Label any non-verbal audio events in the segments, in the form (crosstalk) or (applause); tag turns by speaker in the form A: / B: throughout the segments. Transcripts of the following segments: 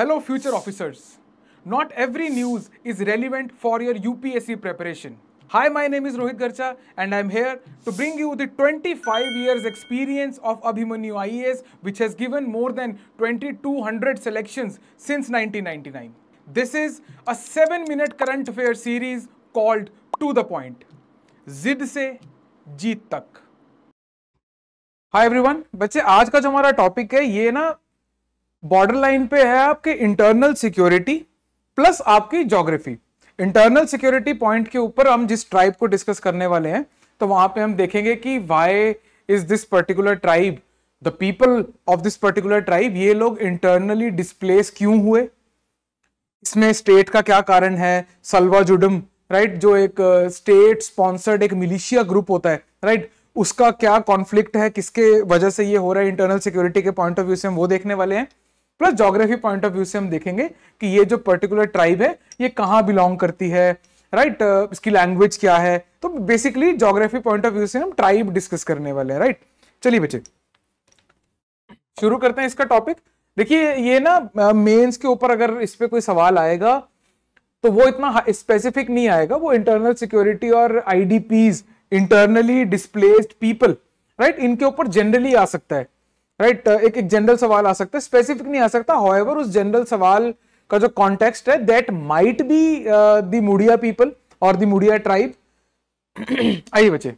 A: Hello future officers not every news is relevant for your UPSC preparation hi my name is Rohit Garcha and I am here to bring you the twenty five years experience of Abhimanyu I S which has given more than twenty two hundred selection since nineteen ninety nine this is a seven minute current affair series called to the point जिद से जीत तक hi everyone बच्चे आज का जो हमारा topic है ये ना बॉर्डर लाइन पे है आपके इंटरनल सिक्योरिटी प्लस आपकी जोग्राफी इंटरनल सिक्योरिटी पॉइंट के ऊपर हम जिस ट्राइब को डिस्कस करने वाले हैं तो वहां पे हम देखेंगे कि why is this particular tribe the people of this particular tribe ये लोग इंटरनली डिस्प्लेस क्यों हुए इसमें स्टेट का क्या कारण है सलवा जुडम राइट जो एक स्टेट uh, स्पॉन्सर्ड एक मिलिशिया ग्रुप होता है राइट उसका क्या कॉन्फ्लिक्ट है किसके वजह से ये हो रहा है इंटरनल सिक्योरिटी के पॉइंट ऑफ व्यू से हम वो देखने वाले हैं plus geography point of view से हम देखेंगे कि ये जो पर्टिकुलर ट्राइब है ये कहाँ बिलोंग करती है राइट right? इसकी लैंग्वेज क्या है तो basically geography point of view से हम ट्राइब डिस्कस करने वाले हैं राइट right? चलिए बच्चे शुरू करते हैं इसका टॉपिक देखिए ये ना मेंस के ऊपर अगर इस पर कोई सवाल आएगा तो वो इतना स्पेसिफिक नहीं आएगा वो इंटरनल सिक्योरिटी और IDPs internally displaced people right इनके ऊपर जनरली आ सकता है राइट right? Uh, एक एक जनरल सवाल आ सकता है स्पेसिफिक नहीं आ सकता हाउएवर उस जनरल सवाल का जो कॉन्टेक्स्ट है that might be the Muria people और द मुडिया ट्राइब आइए बच्चे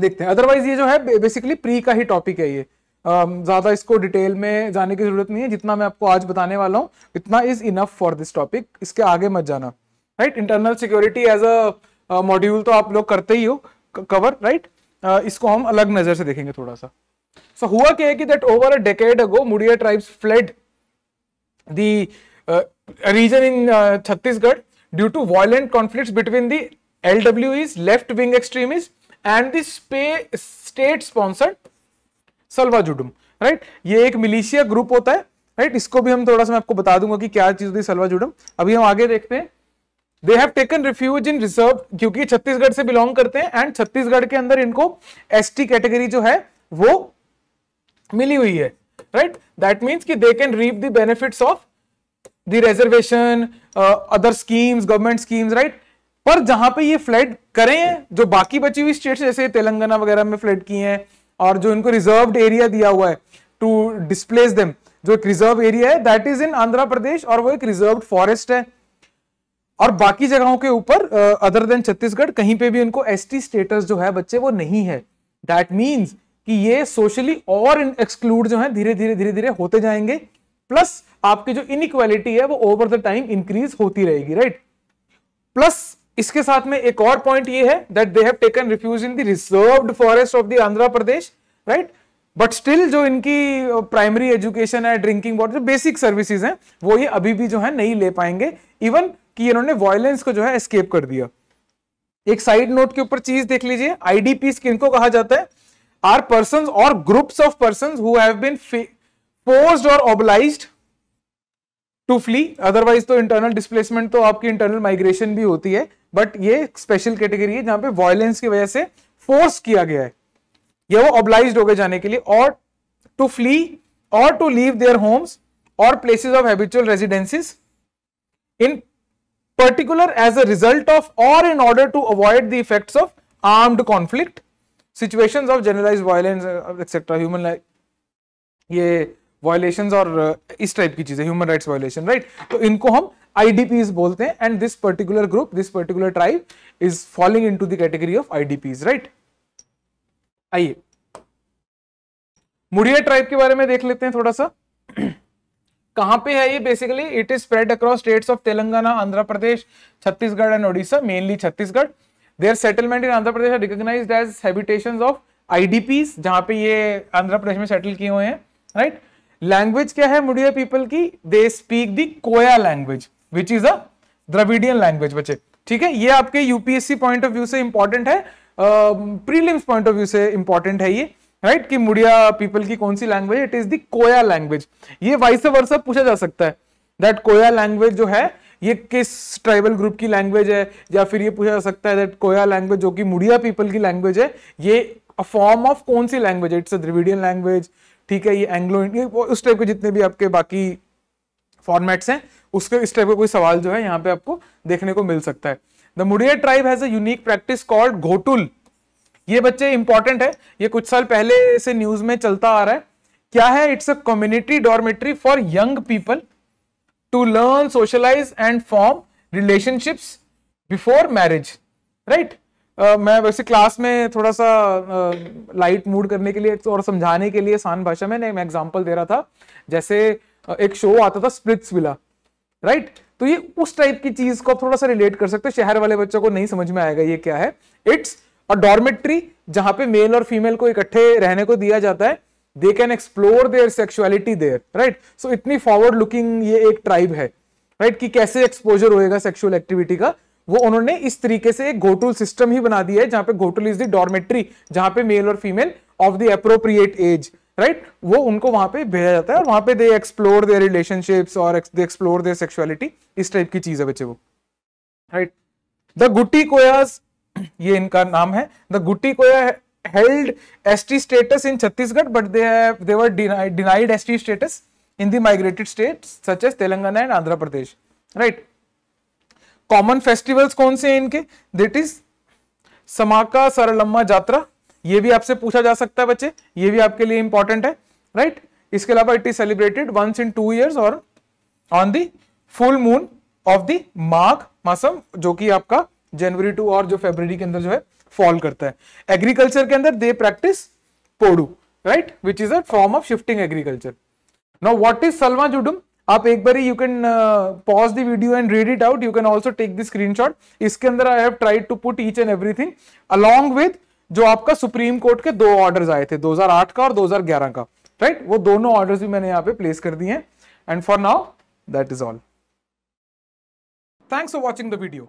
A: देखते हैं अदरवाइज ये जो है बेसिकली प्री का ही टॉपिक है ये um, ज़्यादा इसको डिटेल में जाने की ज़रूरत नहीं है जितना मैं आपको आज बताने वाला हूँ इतना is enough for this topic इसके आगे मत जाना right internal security as a module तो आप लोग करते ही हो कवर राइट right? uh, इसको हम अलग नज़र से देखेंगे थोड़ा सा So, हुआ क्या है कि that over a decade ago, Mudiya tribes fled the uh, region in uh, Chhattisgarh due to violent conflicts between the LWEs, left-wing extremists, and the state-sponsored Salwa Judum right ये एक मिलिशिया ग्रुप होता है राइट इसको भी हम थोड़ा सा मैं आपको बता दूंगा कि क्या चीज होती है सलवा जुडम अभी हम आगे देखते हैं they have taken refuge in reserve क्योंकि छत्तीसगढ़ से बिलोंग करते हैं एंड छत्तीसगढ़ के अंदर इनको एसटी कैटेगरी जो है वो मिली हुई है राइट दैट मीन्स कि they can reap the benefits of the reservation other schemes government schemes right पर जहां पे ये फ्लड करें हैं जो बाकी बची हुई स्टेट्स जैसे तेलंगाना वगैरह में फ्लड किए हैं और जो इनको रिजर्व एरिया दिया हुआ है टू डिस्प्लेस देम जो एक रिजर्व एरिया है that is in Andhra Pradesh और वो एक रिजर्व फॉरेस्ट है और बाकी जगहों के ऊपर अदर देन छत्तीसगढ़ कहीं पे भी उनको एसटी स्टेटस जो है बच्चे वो नहीं है दैट मीन्स कि ये सोशली और एक्सक्लूड जो है धीरे धीरे धीरे धीरे होते जाएंगे प्लस आपकी जो इनइक्वालिटी है वो ओवर द टाइम इंक्रीज होती रहेगी राइट प्लस इसके साथ में एक और पॉइंट ये है that they have taken refuge in the reserved forest of the Andhra Pradesh right but still जो इनकी प्राइमरी एजुकेशन है ड्रिंकिंग वाटर जो बेसिक सर्विसेज हैं वो ये अभी भी जो है नहीं ले पाएंगे इवन कि इन्होंने वायलेंस को जो है एस्केप कर दिया एक साइड नोट के ऊपर चीज देख लीजिए आईडीपीस किनको कहा जाता है आर पर्सन और groups of person who have been forced to flee otherwise तो इंटरनल डिस्प्लेसमेंट तो आपकी इंटरनल माइग्रेशन भी होती है बट ये स्पेशल कैटेगरी है जहां पे वायलेंस की वजह से फोर्स किया गया है ये वो ऑब्लाइज हो गए जाने के लिए और टू फ्ली और टू लीव देयर होम्स और places of habitual residencies in particular as a result of और in order to avoid the effects of armed conflict situations of generalise violence etcetera human ये violations और uh, इस type की चीजें human rights violation right तो इनको हम IDPs बोलते हैं and this particular group this particular tribe is following into the category of IDPs right आइए मुड़िया ट्राइब के बारे में देख लेते हैं थोड़ा सा (clears throat) कहां पे है ये basically it is spread across states of Telangana Andhra Pradesh Chhattisgarh and Odisha mainly Chhattisgarh their settlement in Andhra Pradesh recognise as habitation of IDPs जहां पे ये आंध्र प्रदेश में सेटल किए हुए हैं राइट लैंग्वेज क्या है मुडिया पीपल की they speak the Koya language which is a Dravidian language बच्चे ठीक है ये आपके यूपीएससी पॉइंट ऑफ व्यू से इंपॉर्टेंट है प्रीलिम्स पॉइंट ऑफ व्यू से इंपॉर्टेंट है ये राइट right? कि मुड़िया पीपल की कौन सी language it is the Koya language ये वाइस वर्सा पूछा जा सकता है दैट कोया लैंग्वेज जो है ये किस ट्राइबल ग्रुप की लैंग्वेज है या फिर ये पूछा जा सकता है दैट कोया लैंग्वेज जो कि मुड़िया पीपल की लैंग्वेज है ये फॉर्म ऑफ कौन सी लैंग्वेज है इट्स अ द्रिविडियन लैंग्वेज ठीक है ये एंग्लो इंडिया उस टाइप के जितने भी आपके बाकी फॉर्मेट्स हैं उसके इस टाइप का कोई सवाल जो है यहाँ पे आपको देखने को मिल सकता है the Muria tribe has unique practice called ghotul ये बच्चे इंपॉर्टेंट है ये कुछ साल पहले से न्यूज में चलता आ रहा है क्या है it's a community dormitory for young people to learn socialise and form relationships before marriage right Uh, मैं वैसे क्लास में थोड़ा सा लाइट uh, मूड करने के लिए और समझाने के लिए सान भाषा में मैं एग्जांपल दे रहा था जैसे uh, एक शो आता था स्प्लिट्स विला राइट तो ये उस टाइप की चीज को थोड़ा सा रिलेट कर सकते हो शहर वाले बच्चों को नहीं समझ में आएगा ये क्या है इट्स अ डॉर्मेट्री जहां पे मेल और फीमेल को इकट्ठे रहने को दिया जाता है they can explore their sexuality their right so इतनी फॉरवर्ड लुकिंग ये एक ट्राइब है राइट right? कि कैसे एक्सपोजर होएगा सेक्सुअल एक्टिविटी का वो उन्होंने इस तरीके से एक घोटुल सिस्टम ही बना दिया है जहां पे घोटुल इज द डॉर्मेट्री जहां पे मेल और female of the appropriate age right वो उनको वहां पे भेजा जाता है और वहां पे दे एक्सप्लोर देयर रिलेशनशिप्स और दे एक्सप्लोर देयर सेक्सुअलिटी इस टाइप की चीज है बच्चे वो राइट द गुट्टी कोयास ये इनका नाम है द गुट्टी कोया held ST status in Chhattisgarh, but they have they were denied denied ST status in the migrated states such as Telangana and Andhra Pradesh. Right. Common festivals कौन से हैं इनके? That is समाका सरलम्मा जात्रा ये भी आपसे पूछा जा सकता है बच्चे ये भी आपके लिए इंपॉर्टेंट है राइट right? इसके अलावा it is celebrated once in two years और on the full moon of the Magha masam जो कि आपका जनवरी टू और जो फेब्रवरी के अंदर जो है फॉल करता है एग्रीकल्चर के अंदर they practice podu right which is a form of shifting agriculture now what is Salwa Judum आप एक बार you can pause the video and read it out you can also take the screenshot इसके अंदर I have tried to put each and everything along with जो आपका supreme court के दो orders आए थे 2008 का और 2011 का राइट right? वो दोनों ऑर्डर्स भी मैंने यहाँ पे प्लेस कर दिए हैं and for now that is all thanks for watching the video